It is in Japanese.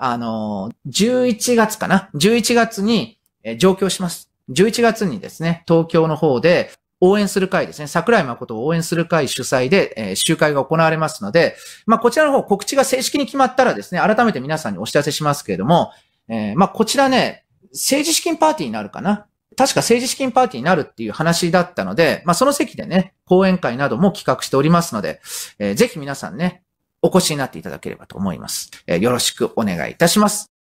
あの、11月かな ?11 月に、え上京します。11月にですね、東京の方で応援する会ですね、桜井誠を応援する会主催で、えー、集会が行われますので、まあ、こちらの方告知が正式に決まったらですね、改めて皆さんにお知らせしますけれども、えー、まあ、こちらね、政治資金パーティーになるかな確か政治資金パーティーになるっていう話だったので、まあ、その席でね、講演会なども企画しておりますので、えー、ぜひ皆さんね、お越しになっていただければと思います。よろしくお願いいたします。